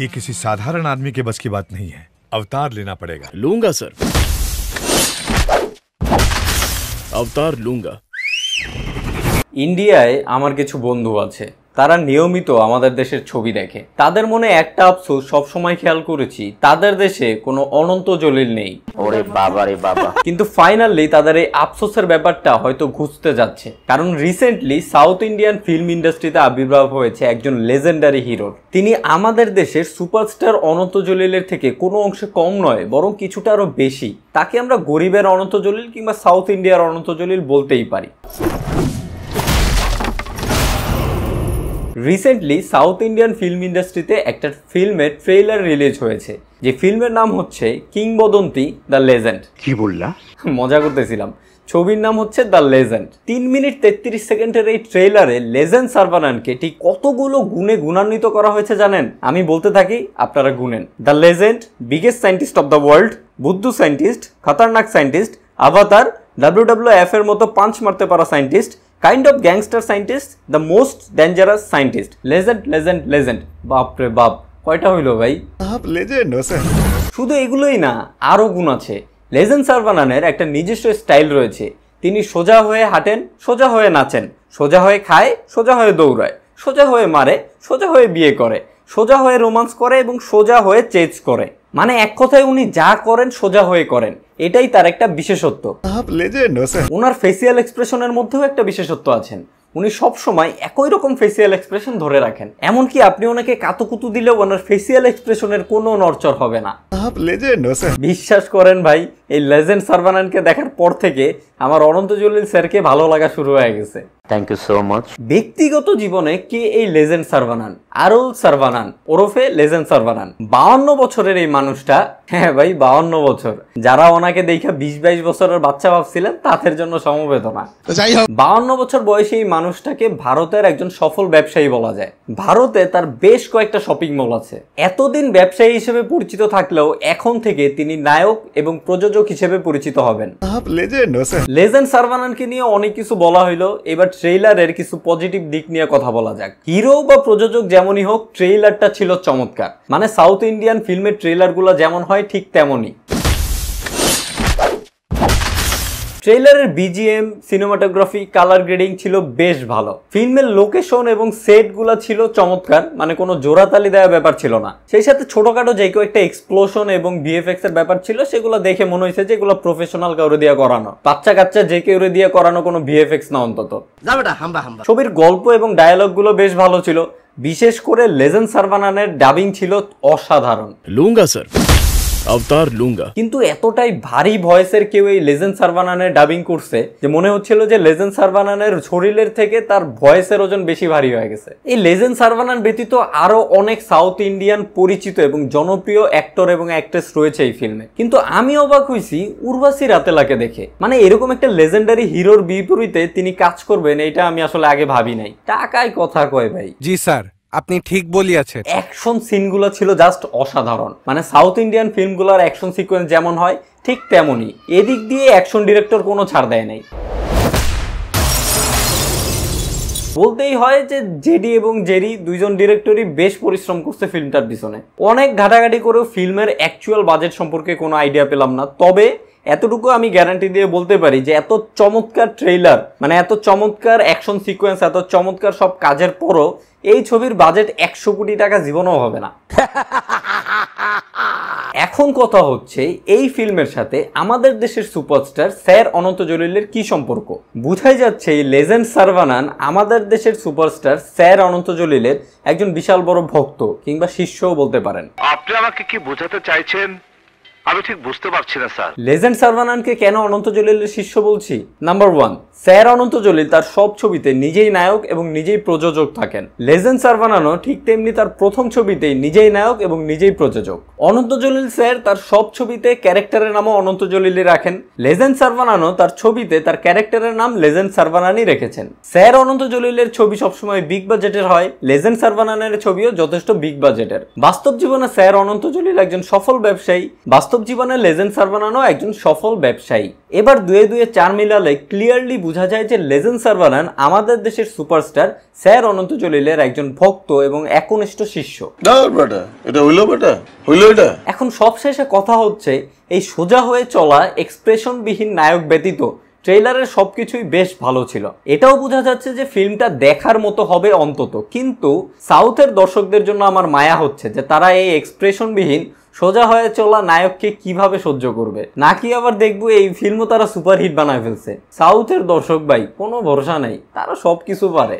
ये किसी साधारण आदमी के बस की बात नहीं है अवतार लेना पड़ेगा लूंगा सर अवतार लूंगा ইন্ডিয়ায় আমার কিছু বন্ধু আছে তারা নিয়মিত আমাদের দেশের ছবি দেখে তাদের মনে একটা আফসোস সবসময় খেয়াল করেছি তাদের দেশে কোনো অনন্ত জলিল নেই ওরে বাবা রে বাবা কিন্তু ফাইনালি তাদের এই আফসোসের ব্যাপারটা হয়তো ঘুষতে যাচ্ছে কারণ রিসেন্টলি সাউথ ইন্ডিয়ান ফিল্ম ইন্ডাস্ট্রিতে আবির্ভাব হয়েছে একজন লেজেন্ডারি হিরোর তিনি আমাদের দেশের সুপারস্টার অনন্ত জলিলের থেকে কোনো অংশে কম নয় বরং কিছুটা আরও বেশি তাকে আমরা গরিবের অনন্ত জলিল কিংবা সাউথ ইন্ডিয়ার অনন্ত জলিল বলতেই পারি রিসেন্টলি সাউথ ইন্ডিয়ান ফিল্ম ইন্ডাস্ট্রিতে একটা ফিল্মের ট্রেলার রিলিজ হয়েছে যে ফিল্মের নাম হচ্ছে কিংবদন্তি দ্য লেজেন্ড কি বললা মজা করতেছিলাম ছবির নাম হচ্ছে দ্য লেজেন্ড তিন মিনিট তেত্রিশ সেকেন্ডের এই ট্রেলারে লেজেন্ড সার্ভানানকে ঠিক কতগুলো গুণে গুণান্বিত করা হয়েছে জানেন আমি বলতে থাকি আপনারা গুনেন the legend biggest scientist of the world বুদ্ধ সায়েন্টিস্ট খতরনাক সায়েন্টিস্ট আভাতার ডাব্লিউডাব্লিউ এফ এর মতো পাঞ্চ মারতে পারা scientist kind of gangster scientist the most dangerous scientist legend legend legend বাপরে বাপ কয়টা হইলো ভাই বাপ লেজেন্ড শুধু এগুলোই না আরও গুণ আছে লেজেন্ড সারভানানের একটা নিজস্ব স্টাইল রয়েছে তিনি সোজা হয়ে হাঁটেন সোজা হয়ে নাচেন সোজা হয়ে খায় সোজা হয়ে দৌড়ায় সোজা হয়ে মারে সোজা হয়ে বিয়ে করে সোজা হয়ে রোমান্স করে এবং সোজা হয়ে চেজ করে মানে এক কথায় উনি যা করেন সোজা হয়ে করেন এটাই তার একটা বিশেষত্ব ওনার ফেসিয়াল এক্সপ্রেশনের মধ্যেও একটা বিশেষত্ব আছেন উনি সব সময় একই রকম ফেসিয়াল এক্সপ্রেশন ধরে রাখেন এমনকি আপনি ওনাকে কাতুকুতু দিলেও ওনার ফেসিয়াল এক্সপ্রেশনের কোনো নরচর হবে না বিশ্বাস করেন ভাই এই লেজেন্ড সারভানানকে দেখার পর থেকে আমার অনন্ত জলিল স্যারকে ভালো লাগা শুরু হয়ে গেছে থ্যাংক ইউ সো মাচ ব্যক্তিগত জীবনে কে এই লেজেন্ড সারভানান আরুল সারভানান ওরফে লেজেন্ড সারভানান বাউন্ন বছরের এই মানুষটা হ্যাঁ ভাই বাউন্ন বছর যারা ওনাকে দেখে বিশ বাইশ বছরের বাচ্চা ভাবছিলেন তাদের জন্য সমবেদনা বাউন্ন বছর বয়সে এই মানুষটাকে ভারতের একজন সফল ব্যবসায়ী বলা যায় ভারতে তার বেশ কয়েকটা শপিং মল আছে এতদিন ব্যবসায়ী হিসেবে পরিচিত থাকলেও এখন থেকে তিনি নায়ক এবং প্রযোজক প্রযোজক হিসেবে পরিচিত হবেন লেজেন্ড সারভানানকে নিয়ে অনেক কিছু বলা হইলো এবার ট্রেইলারের কিছু পজিটিভ দিক নিয়ে কথা বলা যাক হিরো বা প্রযোজক যেমনই হোক ট্রেইলারটা ছিল চমৎকার মানে সাউথ ইন্ডিয়ান ফিল্মের ট্রেইলারগুলো যেমন হয় ঠিক তেমনই ট্রেলারের বিজিএম সিনেমাটোগ্রাফি কালার গ্রেডিং ছিল বেশ ভালো ফিল্মের লোকেশন এবং সেটগুলো ছিল চমৎকার মানে কোনো জোরাতালি দেওয়া ব্যাপার ছিল না সেই সাথে ছোটখাটো যে কেউ একটা এক্সপ্লোশন এবং বিএফএক্স এর ব্যাপার ছিল সেগুলো দেখে মনে হয়েছে যে এগুলো প্রফেশনাল কাউরে দিয়ে করানো বাচ্চা কাচ্চা যে কেউ দিয়ে করানো কোনো বিএফএক্স না অন্তত ছবির গল্প এবং ডায়ালগগুলো বেশ ভালো ছিল বিশেষ করে লেজেন্ড সারভানানের ডাবিং ছিল অসাধারণ লুঙ্গা স্যার অবতার লুঙ্গা কিন্তু এতটাই ভারী ভয়েসের কেউ এই লেজেন্ড সারবানানে ডাবিং করছে যে মনে হচ্ছিল যে লেজেন্ড সারভানানের শরীরের থেকে তার ভয়েসের ওজন বেশি ভারী হয়ে গেছে এই লেজেন্ড সারভানান ব্যতীত আরো অনেক সাউথ ইন্ডিয়ান পরিচিত এবং জনপ্রিয় অ্যাক্টর এবং অ্যাক্ট্রেস রয়েছে এই ফিল্মে কিন্তু আমি অবাক হয়েছি উর্বাসী রাতেলাকে দেখে মানে এরকম একটা লেজেন্ডারি হিরোর বিপরীতে তিনি কাজ করবেন এটা আমি আসলে আগে ভাবি নাই টাকায় কথা কয় ভাই জি স্যার আপনি ঠিক বলিয়াছেন অ্যাকশন সিনগুলো ছিল জাস্ট অসাধারণ মানে সাউথ ইন্ডিয়ান ফিল্মগুলোর অ্যাকশন সিকোয়েন্স যেমন হয় ঠিক তেমনই এদিক দিয়ে অ্যাকশন ডিরেক্টর কোনো ছাড় দেয় নাই বলতেই হয় যে জেডি এবং জেরি দুইজন ডিরেক্টরই বেশ পরিশ্রম করছে ফিল্মটার পিছনে অনেক ঘাটাঘাটি করেও ফিল্মের অ্যাকচুয়াল বাজেট সম্পর্কে কোনো আইডিয়া পেলাম না তবে এতটুকু আমি গ্যারান্টি দিয়ে বলতে পারি যে এত চমৎকার ট্রেইলার মানে এত চমৎকার অ্যাকশন সিকোয়েন্স এত চমৎকার সব কাজের পরও এই ছবির বাজেট একশো কোটি টাকা জীবনও হবে না এখন কথা হচ্ছে এই ফিল্মের সাথে আমাদের দেশের সুপারস্টার স্যার অনন্ত জলিলের কি সম্পর্ক বুঝাই যাচ্ছে এই লেজেন্ড সারভানান আমাদের দেশের সুপারস্টার স্যার অনন্ত জলিলের একজন বিশাল বড় ভক্ত কিংবা শিষ্যও বলতে পারেন আপনি আমাকে কি বোঝাতে চাইছেন আমি ঠিক বুঝতে পারছি না স্যার লেজেন্ড সারভানানকে কেন অনন্ত জলিলের শিষ্য বলছি number one sir Ananta Jalil তার সব ছবিতে নিজেই নায়ক এবং নিজেই প্রযোজক থাকেন লেজেন্ড সারভানানো ঠিক তেমনি তার প্রথম ছবিতে নিজেই নায়ক এবং নিজেই প্রযোজক অনন্ত জলিল স্যার তার সব ছবিতে ক্যারেক্টারের নামও অনন্ত জলিলই রাখেন লেজেন্ড সারভানানো তার ছবিতে তার ক্যারেক্টারের নাম লেজেন্ড সারভানানই রেখেছেন স্যার অনন্ত জলিলের ছবি সবসময় বিগ বাজেটের হয় লেজেন্ড সারভানানের ছবিও যথেষ্ট বিগ বাজেটের বাস্তব জীবনে স্যার অনন্ত জলিল একজন সফল ব্যবসায়ী বাস্তব বাস্তব জীবনে লেজেন্ড সার বানানো একজন সফল ব্যবসায়ী এবার দুয়ে দুয়ে চার মিলালে ক্লিয়ারলি বোঝা যায় যে লেজেন্ড সার বানান আমাদের দেশের সুপারস্টার স্যার অনন্ত জলিলের একজন ভক্ত এবং একনিষ্ঠ শিষ্য এটা হইলো বেটা এখন সবশেষে কথা হচ্ছে এই সোজা হয়ে চলা এক্সপ্রেশনবিহীন নায়ক ব্যতীত ট্রেলারের সব কিছুই বেশ ভালো ছিল এটাও বোঝা যাচ্ছে যে ফিল্মটা দেখার মতো হবে অন্তত কিন্তু সাউথের দর্শকদের জন্য আমার মায়া হচ্ছে যে তারা এই এক্সপ্রেশনবিহীন সোজা হয়ে চলা নায়ককে কিভাবে সহ্য করবে নাকি আবার দেখবো এই ফিল্মও তারা সুপারহিট বানায় ফেলছে সাউথের দর্শক ভাই কোনো ভরসা নেই তারা সব কিছু পারে